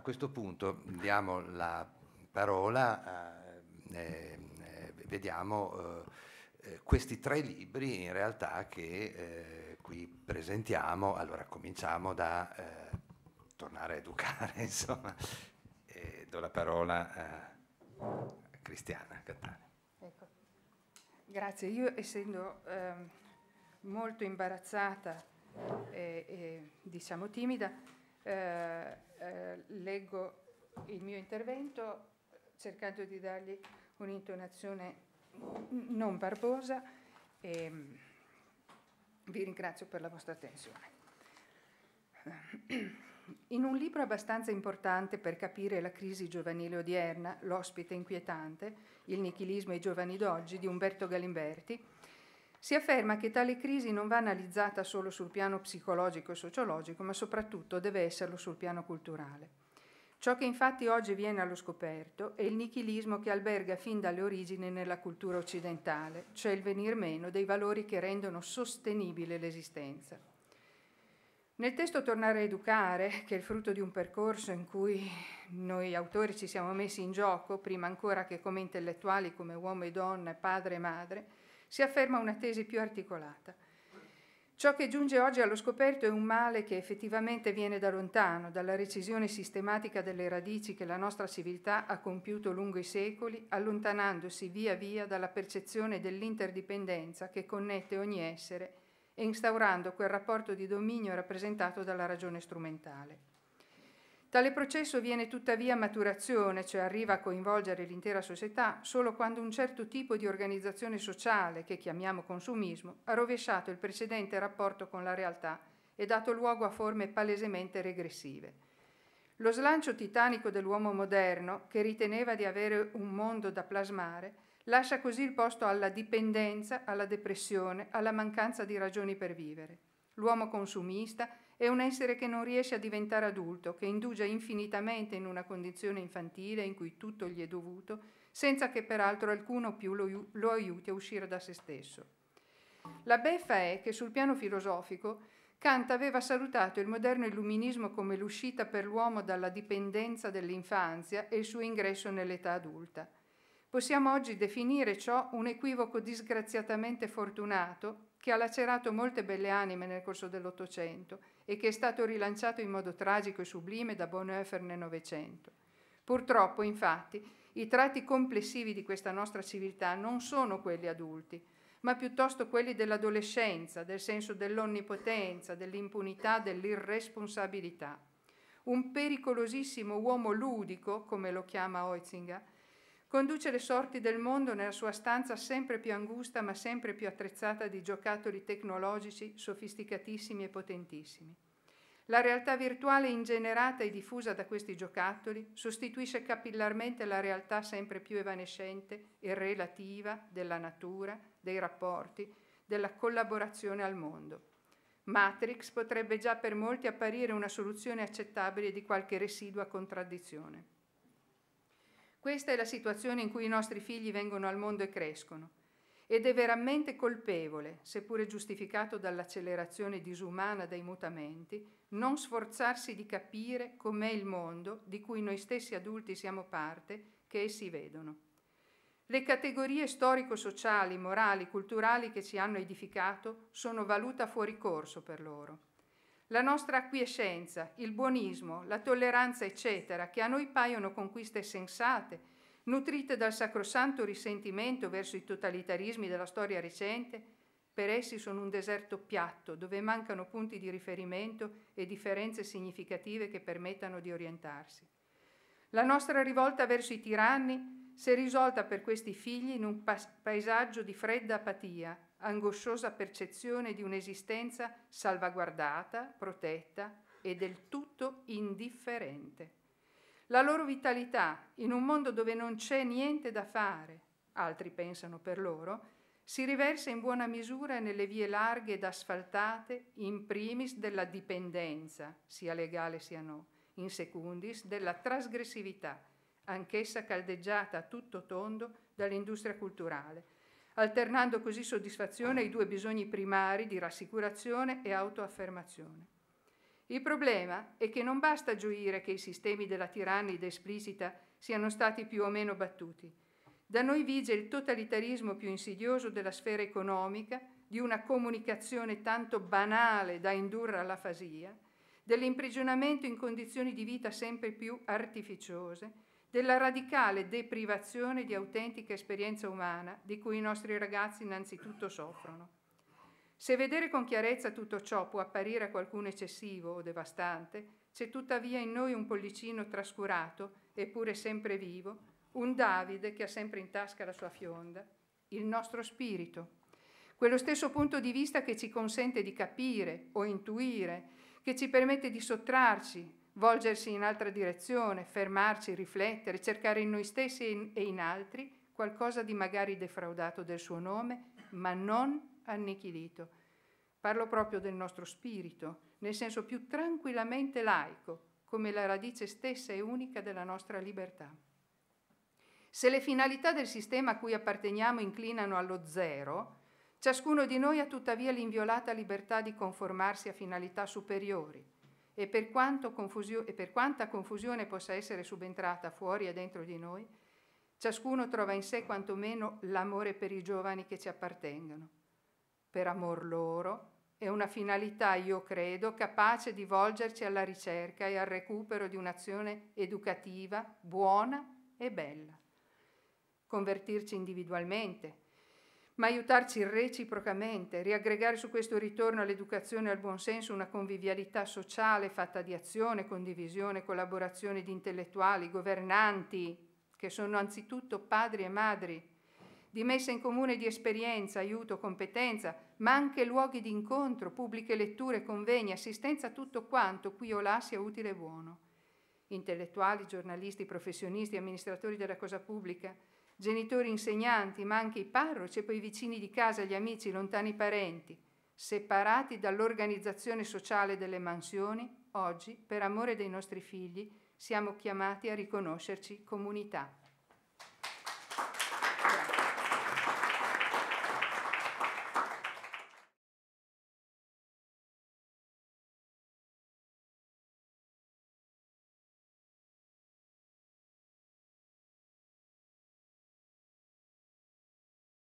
A questo punto diamo la parola, eh, eh, eh vediamo eh, eh, questi tre libri in realtà che eh, qui presentiamo. Allora cominciamo da tornare a educare, insomma, e do la parola a Cristiana Cattani. Ecco. Grazie, io essendo ehm, molto imbarazzata e, e diciamo timida, eh, eh, leggo il mio intervento cercando di dargli un'intonazione non barbosa e mm, vi ringrazio per la vostra attenzione. In un libro abbastanza importante per capire la crisi giovanile odierna, L'ospite inquietante, il nichilismo e i giovani d'oggi di Umberto Galimberti, si afferma che tale crisi non va analizzata solo sul piano psicologico e sociologico, ma soprattutto deve esserlo sul piano culturale. Ciò che infatti oggi viene allo scoperto è il nichilismo che alberga fin dalle origini nella cultura occidentale, cioè il venir meno dei valori che rendono sostenibile l'esistenza. Nel testo Tornare a educare, che è il frutto di un percorso in cui noi autori ci siamo messi in gioco, prima ancora che come intellettuali, come uomo e donna, padre e madre, si afferma una tesi più articolata. Ciò che giunge oggi allo scoperto è un male che effettivamente viene da lontano, dalla recisione sistematica delle radici che la nostra civiltà ha compiuto lungo i secoli, allontanandosi via via dalla percezione dell'interdipendenza che connette ogni essere e instaurando quel rapporto di dominio rappresentato dalla ragione strumentale. Tale processo viene tuttavia a maturazione, cioè arriva a coinvolgere l'intera società, solo quando un certo tipo di organizzazione sociale, che chiamiamo consumismo, ha rovesciato il precedente rapporto con la realtà e dato luogo a forme palesemente regressive. Lo slancio titanico dell'uomo moderno, che riteneva di avere un mondo da plasmare, lascia così il posto alla dipendenza, alla depressione, alla mancanza di ragioni per vivere. L'uomo consumista è un essere che non riesce a diventare adulto, che indugia infinitamente in una condizione infantile in cui tutto gli è dovuto, senza che peraltro alcuno più lo, lo aiuti a uscire da se stesso. La beffa è che sul piano filosofico Kant aveva salutato il moderno illuminismo come l'uscita per l'uomo dalla dipendenza dell'infanzia e il suo ingresso nell'età adulta. Possiamo oggi definire ciò un equivoco disgraziatamente fortunato che ha lacerato molte belle anime nel corso dell'Ottocento e che è stato rilanciato in modo tragico e sublime da Bonhoeffer nel Novecento. Purtroppo, infatti, i tratti complessivi di questa nostra civiltà non sono quelli adulti, ma piuttosto quelli dell'adolescenza, del senso dell'onnipotenza, dell'impunità, dell'irresponsabilità. Un pericolosissimo uomo ludico, come lo chiama Oitzinger, Conduce le sorti del mondo nella sua stanza sempre più angusta ma sempre più attrezzata di giocattoli tecnologici sofisticatissimi e potentissimi. La realtà virtuale ingenerata e diffusa da questi giocattoli sostituisce capillarmente la realtà sempre più evanescente e relativa della natura, dei rapporti, della collaborazione al mondo. Matrix potrebbe già per molti apparire una soluzione accettabile di qualche residua contraddizione. Questa è la situazione in cui i nostri figli vengono al mondo e crescono ed è veramente colpevole, seppure giustificato dall'accelerazione disumana dei mutamenti, non sforzarsi di capire com'è il mondo di cui noi stessi adulti siamo parte, che essi vedono. Le categorie storico-sociali, morali, culturali che ci hanno edificato sono valuta fuori corso per loro. La nostra acquiescenza, il buonismo, la tolleranza, eccetera, che a noi paiono conquiste sensate, nutrite dal sacrosanto risentimento verso i totalitarismi della storia recente, per essi sono un deserto piatto dove mancano punti di riferimento e differenze significative che permettano di orientarsi. La nostra rivolta verso i tiranni si è risolta per questi figli in un paesaggio di fredda apatia, angosciosa percezione di un'esistenza salvaguardata, protetta e del tutto indifferente. La loro vitalità, in un mondo dove non c'è niente da fare, altri pensano per loro, si riversa in buona misura nelle vie larghe ed asfaltate, in primis della dipendenza, sia legale sia no, in secundis della trasgressività, anch'essa caldeggiata a tutto tondo dall'industria culturale, alternando così soddisfazione ai due bisogni primari di rassicurazione e autoaffermazione. Il problema è che non basta gioire che i sistemi della tirannide esplicita siano stati più o meno battuti. Da noi vige il totalitarismo più insidioso della sfera economica, di una comunicazione tanto banale da indurre alla fasia, dell'imprigionamento in condizioni di vita sempre più artificiose, della radicale deprivazione di autentica esperienza umana di cui i nostri ragazzi innanzitutto soffrono. Se vedere con chiarezza tutto ciò può apparire a qualcuno eccessivo o devastante, c'è tuttavia in noi un pollicino trascurato, eppure sempre vivo, un Davide che ha sempre in tasca la sua fionda, il nostro spirito, quello stesso punto di vista che ci consente di capire o intuire, che ci permette di sottrarci volgersi in altra direzione, fermarci, riflettere, cercare in noi stessi e in altri qualcosa di magari defraudato del suo nome, ma non annichilito. Parlo proprio del nostro spirito, nel senso più tranquillamente laico, come la radice stessa e unica della nostra libertà. Se le finalità del sistema a cui apparteniamo inclinano allo zero, ciascuno di noi ha tuttavia l'inviolata libertà di conformarsi a finalità superiori, e per, e per quanta confusione possa essere subentrata fuori e dentro di noi, ciascuno trova in sé quantomeno l'amore per i giovani che ci appartengono. Per amor loro è una finalità, io credo, capace di volgerci alla ricerca e al recupero di un'azione educativa buona e bella. Convertirci individualmente, ma aiutarci reciprocamente, riaggregare su questo ritorno all'educazione e al buonsenso una convivialità sociale fatta di azione, condivisione, collaborazione di intellettuali, governanti, che sono anzitutto padri e madri, di messa in comune di esperienza, aiuto, competenza, ma anche luoghi di incontro, pubbliche letture, convegni, assistenza, tutto quanto qui o là sia utile e buono. Intellettuali, giornalisti, professionisti, amministratori della cosa pubblica, genitori insegnanti, ma anche i parroci e poi i vicini di casa, gli amici, i lontani parenti, separati dall'organizzazione sociale delle mansioni, oggi, per amore dei nostri figli, siamo chiamati a riconoscerci comunità.